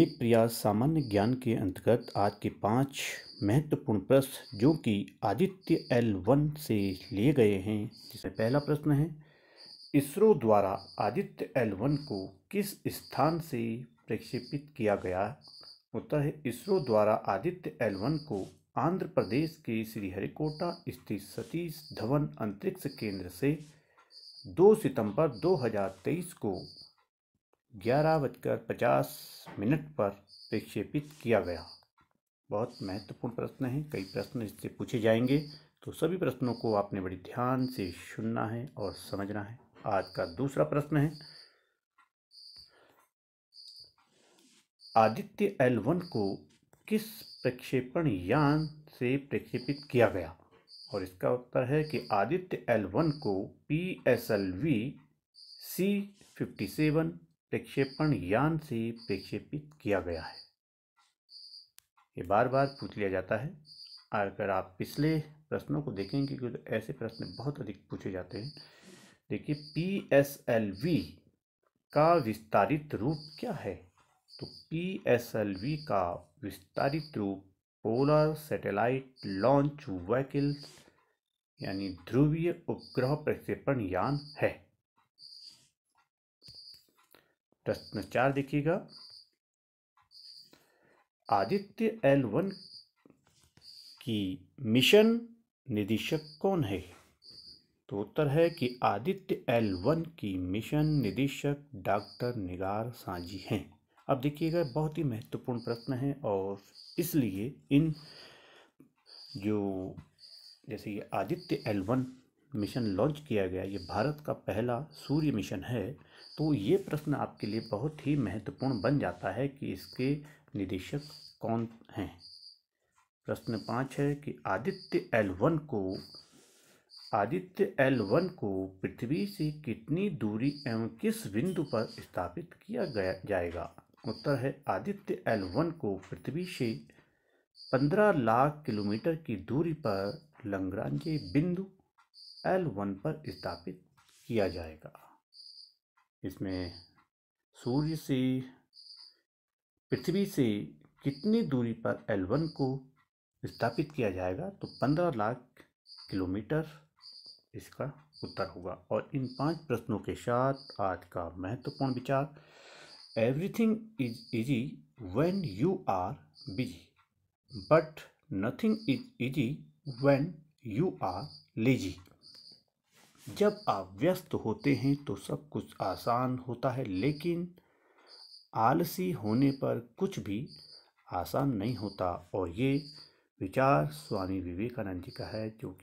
एक प्रयास सामान्य ज्ञान के अंतर्गत आज के पांच महत्वपूर्ण प्रश्न जो कि आदित्य एल वन से लिए गए हैं जिसमें पहला प्रश्न है इसरो द्वारा आदित्य एल वन को किस स्थान से प्रक्षेपित किया गया उत्तर है इसरो द्वारा आदित्य एल वन को आंध्र प्रदेश के श्रीहरिकोटा स्थित सतीश धवन अंतरिक्ष केंद्र से 2 सितंबर 2023 को ग्यारह बजकर पचास मिनट पर प्रक्षेपित किया गया बहुत महत्वपूर्ण प्रश्न है कई प्रश्न इससे पूछे जाएंगे तो सभी प्रश्नों को आपने बड़ी ध्यान से सुनना है और समझना है आज का दूसरा प्रश्न है आदित्य एल वन को किस प्रक्षेपण यान से प्रक्षेपित किया गया और इसका उत्तर है कि आदित्य एल वन को P S L V C fifty seven प्रक्षेपण यान से प्रक्षेपित किया गया है ये बार बार पूछ लिया जाता है और अगर आप पिछले प्रश्नों को देखेंगे क्योंकि तो ऐसे प्रश्न बहुत अधिक पूछे जाते हैं देखिए पी एस एल वी का विस्तारित रूप क्या है तो पी एस एल वी का विस्तारित रूप पोलर सैटेलाइट लॉन्च व्हीकल्स यानी ध्रुवीय उपग्रह प्रक्षेपण यान है प्रश्न चार देखिएगा आदित्य एल वन की मिशन निदेशक कौन है तो उत्तर है कि आदित्य एल वन की मिशन निदेशक डॉक्टर निगार सांझी हैं अब देखिएगा बहुत ही महत्वपूर्ण प्रश्न है और इसलिए इन जो जैसे Aditya L one mission launch किया गया ये भारत का पहला सूर्य मिशन है तो ये प्रश्न आपके लिए बहुत ही महत्वपूर्ण बन जाता है कि इसके निदेशक कौन हैं प्रश्न पाँच है कि आदित्य एल वन को आदित्य एल वन को पृथ्वी से कितनी दूरी एवं किस बिंदु पर स्थापित किया गया जाएगा उत्तर है आदित्य एल वन को पृथ्वी से पंद्रह लाख किलोमीटर की दूरी पर लंगरांजे बिंदु एल वन पर स्थापित किया जाएगा इसमें सूर्य से पृथ्वी से कितनी दूरी पर एल वन को स्थापित किया जाएगा तो पंद्रह लाख किलोमीटर इसका उत्तर होगा और इन पांच प्रश्नों के साथ आज का महत्वपूर्ण विचार everything is easy when you are busy but nothing is easy when you are lazy जब आप व्यस्त होते हैं तो सब कुछ आसान होता है लेकिन आलसी होने पर कुछ भी आसान नहीं होता और ये विचार स्वामी विवेकानंद जी का है जो कि